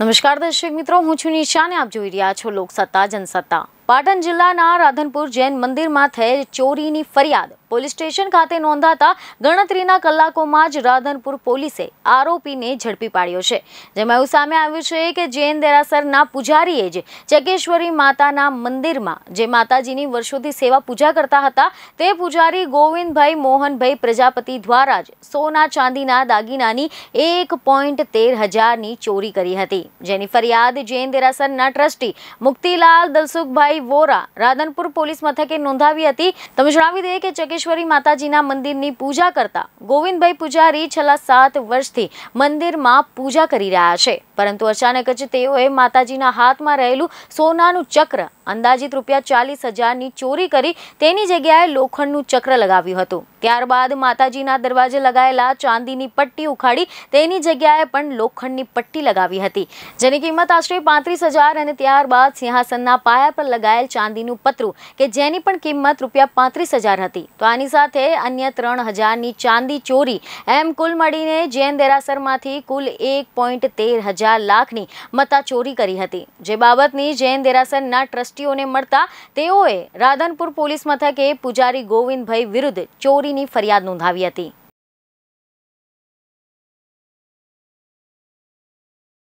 નમસ્કાર દર્શક મિત્રો હું છું નિશાને આપ જોઈ રહ્યા છો લોકસત્તા જનસત્તા પાટણ જિલ્લાના રાધનપુર જૈન મંદિરમાં થયેલ ચોરીની ફરિયાદ પોલીસ સ્ટેશન ખાતે નોંધાતા ગણત્રીના કલાકોમાં જ રાધનપુર પોલીસે આરપીએને ઝડપી પાડ્યો છે જે મેં સામે આવ્યું છે કે જૈન દેરાસરના पुजारी જ જગેશ્વરી માતાના મંદિરમાં જે માતાજીની વર્ષોથી સેવા પૂજા કરતા હતા તે पुजारी ગોવિંદભાઈ મોહનભાઈ પ્રજાપતિ દ્વારા જ સોના ચાંદીના દાગીનાની 1.13000 ની ચોરી કરી હતી જેની ફરિયાદ જૈન દેરાસરના ટ્રસ્ટી મુક્તિલાલ દલસુકભાઈ વોરા રાધનપુર પોલીસ મથકે નોંધાવી હતી તમને જણાવી દઈએ કે સિદ્ધેશ્વરી માતાજીના મંદિરની પૂજા કરતા ગોવિંદભાઈ પૂજારી છેલ્લા સાત વર્ષથી મંદિરમાં પૂજા કરી રહ્યા છે પરંતુ અચાનક જ તેઓએ માતાજીના હાથમાં રહેલું સોનાનું ચક્ર અંદાજિત રૂપિયા 40000 ની ચોરી કરી તેની જગ્યાએ લોખંડનું ચક્ર લગાવ્યું હતું ત્યારબાદ માતાજીના દરવાજે લગાવેલા ચાંદીની પટ્ટી ઉખાડી તેની જગ્યાએ પણ લોખંડની પટ્ટી લગાવી હતી જેની કિંમત આશરે 35000 અને ત્યારબાદ સિંહાસનના પાયા પર લગાવેલ ચાંદીનું પત્રુ કે જેની પણ કિંમત રૂપિયા 35000 હતી તો આની સાથે અન્ય 3000 ની ચાંદી ચોરી એમ કુલ મળીને જૈન દેરાસરમાંથી કુલ 1.13 લાખ ની મતા ચોરી કરી હતી જે બાબતની જૈન દેરાસરના ટ્રસ્ટ ઓને મરતા તેઓએ રાધનપુર પોલીસ મથક એ पुजारी ગોવિંદભાઈ વિરુદ્ધ ચોરીની ફરિયાદ નોંધાવી હતી